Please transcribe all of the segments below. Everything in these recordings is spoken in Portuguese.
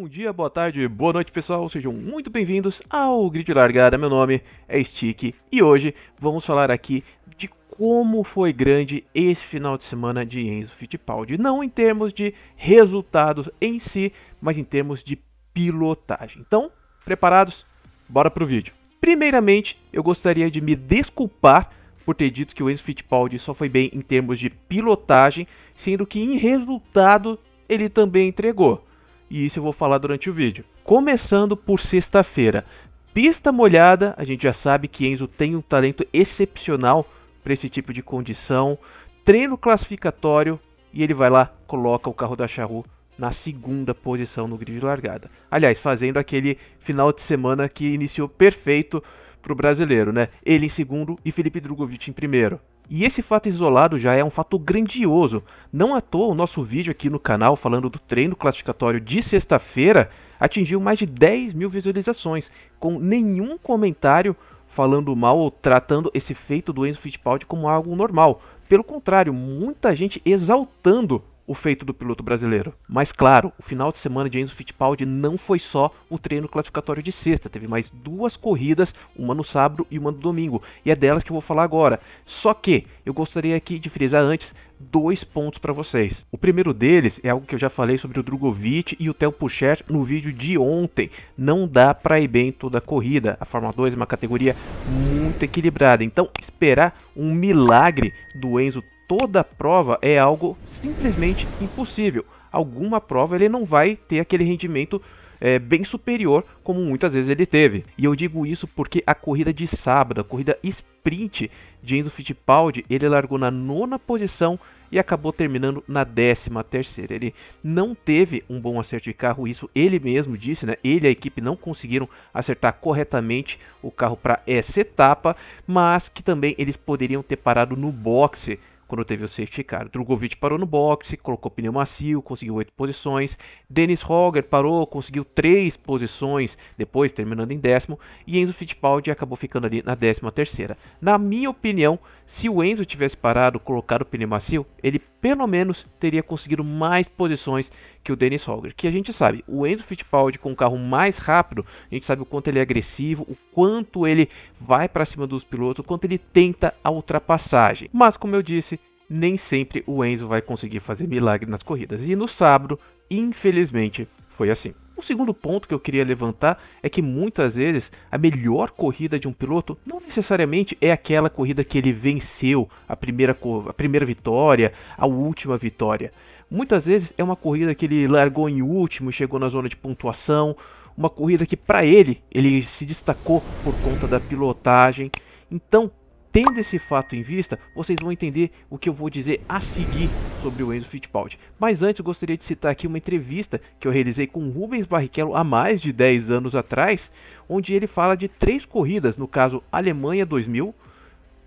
Bom dia, boa tarde, boa noite pessoal, sejam muito bem-vindos ao Grid Largada. Meu nome é Stick e hoje vamos falar aqui de como foi grande esse final de semana de Enzo Fittipaldi. Não em termos de resultados em si, mas em termos de pilotagem. Então, preparados? Bora pro vídeo. Primeiramente, eu gostaria de me desculpar por ter dito que o Enzo Fittipaldi só foi bem em termos de pilotagem, sendo que em resultado ele também entregou e isso eu vou falar durante o vídeo. Começando por sexta-feira. Pista molhada, a gente já sabe que Enzo tem um talento excepcional para esse tipo de condição. Treino classificatório e ele vai lá, coloca o carro da Charru na segunda posição no grid de largada. Aliás, fazendo aquele final de semana que iniciou perfeito para o brasileiro, né? Ele em segundo e Felipe Drogovic em primeiro. E esse fato isolado já é um fato grandioso. Não à toa o nosso vídeo aqui no canal falando do treino classificatório de sexta-feira atingiu mais de 10 mil visualizações, com nenhum comentário falando mal ou tratando esse feito do Enzo Fittipaldi como algo normal. Pelo contrário, muita gente exaltando o feito do piloto brasileiro. Mas claro, o final de semana de Enzo Fittipaldi não foi só o treino classificatório de sexta, teve mais duas corridas, uma no sábado e uma no domingo, e é delas que eu vou falar agora. Só que eu gostaria aqui de frisar antes dois pontos para vocês. O primeiro deles é algo que eu já falei sobre o Drogovic e o Theo Pucher no vídeo de ontem. Não dá para ir bem toda a corrida. A Fórmula 2 é uma categoria muito equilibrada, então esperar um milagre do Enzo toda prova é algo simplesmente impossível. Alguma prova ele não vai ter aquele rendimento é, bem superior como muitas vezes ele teve. E eu digo isso porque a corrida de sábado, a corrida sprint de Enzo Fittipaldi, ele largou na nona posição e acabou terminando na décima terceira. Ele não teve um bom acerto de carro, isso ele mesmo disse, né? Ele e a equipe não conseguiram acertar corretamente o carro para essa etapa, mas que também eles poderiam ter parado no boxe quando teve o safety car. Drogovic parou no boxe, colocou pneu macio, conseguiu oito posições. Dennis Hogger parou, conseguiu três posições, depois terminando em décimo. E Enzo Fittipaldi acabou ficando ali na décima terceira. Na minha opinião, se o Enzo tivesse parado, colocado o pneu macio, ele pelo menos teria conseguido mais posições que o Dennis Holger. Que a gente sabe, o Enzo Fittipaldi com o carro mais rápido, a gente sabe o quanto ele é agressivo, o quanto ele vai para cima dos pilotos, o quanto ele tenta a ultrapassagem. Mas como eu disse, nem sempre o Enzo vai conseguir fazer milagre nas corridas. E no sábado, infelizmente, foi assim. O segundo ponto que eu queria levantar é que muitas vezes a melhor corrida de um piloto não necessariamente é aquela corrida que ele venceu a primeira, a primeira vitória, a última vitória. Muitas vezes é uma corrida que ele largou em último, chegou na zona de pontuação, uma corrida que para ele ele se destacou por conta da pilotagem. Então, tendo esse fato em vista, vocês vão entender o que eu vou dizer a seguir sobre o Enzo Fittipaldi. Mas antes, gostaria de citar aqui uma entrevista que eu realizei com o Rubens Barrichello há mais de 10 anos atrás, onde ele fala de três corridas, no caso Alemanha 2000,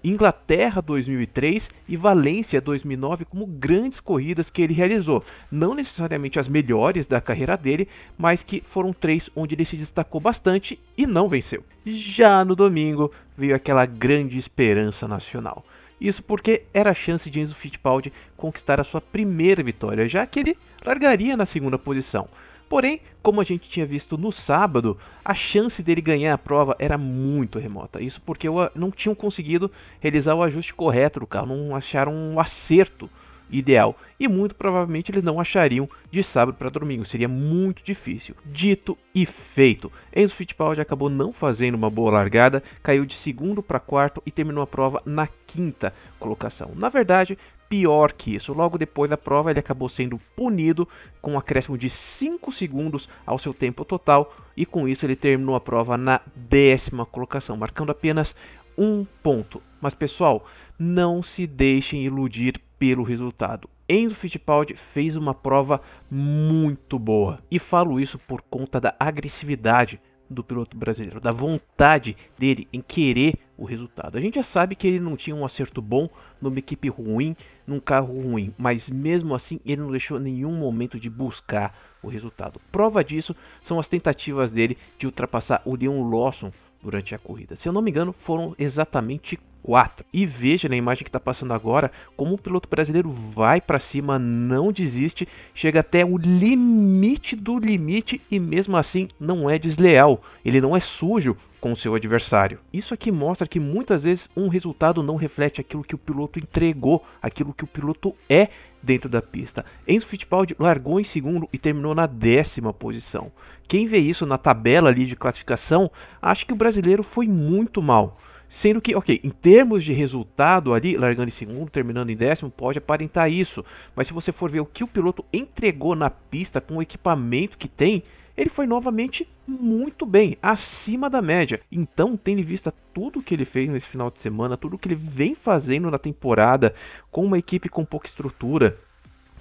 Inglaterra 2003 e Valência 2009 como grandes corridas que ele realizou. Não necessariamente as melhores da carreira dele, mas que foram três onde ele se destacou bastante e não venceu. Já no domingo veio aquela grande esperança nacional. Isso porque era a chance de Enzo Fittipaldi conquistar a sua primeira vitória, já que ele largaria na segunda posição. Porém, como a gente tinha visto no sábado, a chance dele ganhar a prova era muito remota. Isso porque não tinham conseguido realizar o ajuste correto do carro, não acharam um acerto ideal. E muito provavelmente eles não achariam de sábado para domingo, seria muito difícil. Dito e feito, Enzo Fittipaldi acabou não fazendo uma boa largada, caiu de segundo para quarto e terminou a prova na quinta colocação. Na verdade, pior que isso. Logo depois da prova, ele acabou sendo punido com um acréscimo de 5 segundos ao seu tempo total e com isso ele terminou a prova na décima colocação, marcando apenas um ponto. Mas pessoal, não se deixem iludir pelo resultado. Enzo Fittipaldi fez uma prova muito boa e falo isso por conta da agressividade do piloto brasileiro, da vontade dele em querer o resultado. A gente já sabe que ele não tinha um acerto bom numa equipe ruim, num carro ruim, mas mesmo assim ele não deixou nenhum momento de buscar o resultado. Prova disso são as tentativas dele de ultrapassar o Leon Lawson durante a corrida. Se eu não me engano, foram exatamente quatro. E veja na imagem que está passando agora como o piloto brasileiro vai para cima, não desiste, chega até o limite do limite e mesmo assim não é desleal. Ele não é sujo com o seu adversário. Isso aqui mostra que muitas vezes um resultado não reflete aquilo que o piloto entregou, aquilo que o piloto é dentro da pista. Enzo Fittipaldi largou em segundo e terminou na décima posição. Quem vê isso na tabela ali de classificação, acha que o brasileiro foi muito mal. Sendo que, ok, em termos de resultado ali, largando em segundo, terminando em décimo, pode aparentar isso. Mas se você for ver o que o piloto entregou na pista com o equipamento que tem, ele foi novamente muito bem, acima da média. Então, tendo em vista tudo que ele fez nesse final de semana, tudo que ele vem fazendo na temporada, com uma equipe com pouca estrutura,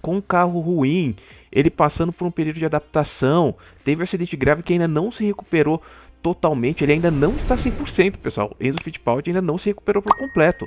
com um carro ruim, ele passando por um período de adaptação, teve um acidente grave que ainda não se recuperou totalmente, ele ainda não está 100%, pessoal. Enzo Fittipaldi ainda não se recuperou por completo.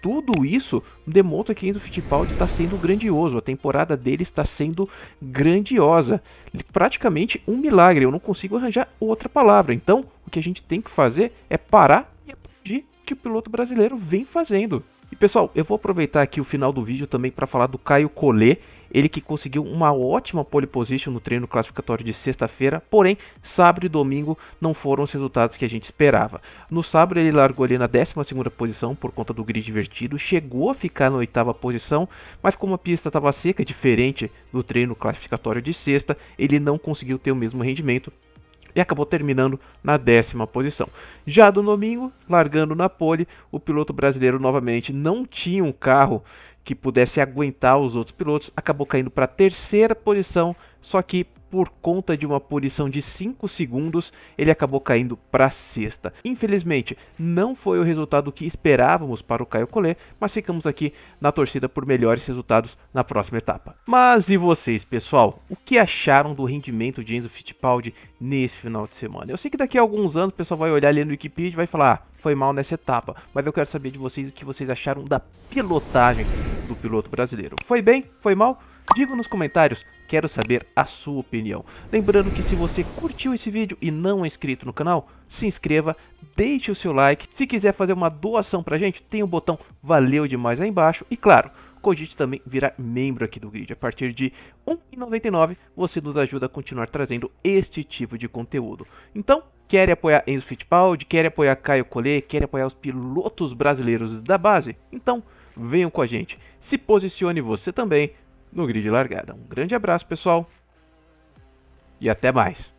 Tudo isso demonstra que Enzo Fittipaldi está sendo grandioso, a temporada dele está sendo grandiosa. É praticamente um milagre, eu não consigo arranjar outra palavra. Então, o que a gente tem que fazer é parar e aplaudir é o que o piloto brasileiro vem fazendo. E pessoal, eu vou aproveitar aqui o final do vídeo também para falar do Caio Collet, ele que conseguiu uma ótima pole position no treino classificatório de sexta-feira, porém, sábado e domingo não foram os resultados que a gente esperava. No sábado ele largou ali na 12ª posição por conta do grid invertido, chegou a ficar na oitava posição, mas como a pista estava seca, diferente do treino classificatório de sexta, ele não conseguiu ter o mesmo rendimento e acabou terminando na décima posição. Já no domingo, largando na pole, o piloto brasileiro novamente não tinha um carro que pudesse aguentar os outros pilotos, acabou caindo para a terceira posição, só que por conta de uma punição de 5 segundos, ele acabou caindo para sexta. Infelizmente, não foi o resultado que esperávamos para o Caio Collet, mas ficamos aqui na torcida por melhores resultados na próxima etapa. Mas e vocês, pessoal? O que acharam do rendimento de Enzo Fittipaldi nesse final de semana? Eu sei que daqui a alguns anos o pessoal vai olhar ali no Wikipedia e vai falar: ah, foi mal nessa etapa, mas eu quero saber de vocês o que vocês acharam da pilotagem do piloto brasileiro. Foi bem? Foi mal? Diga nos comentários Quero saber a sua opinião. Lembrando que se você curtiu esse vídeo e não é inscrito no canal, se inscreva, deixe o seu like. Se quiser fazer uma doação pra gente, tem o um botão valeu demais aí embaixo. E claro, cogite também virar membro aqui do Grid. A partir de R$ 1,99 você nos ajuda a continuar trazendo este tipo de conteúdo. Então, quer apoiar Enzo Fittipaldi, quer apoiar Caio Collet, quer apoiar os pilotos brasileiros da base? Então, venham com a gente. Se posicione você também no grid largada. Um grande abraço, pessoal, e até mais.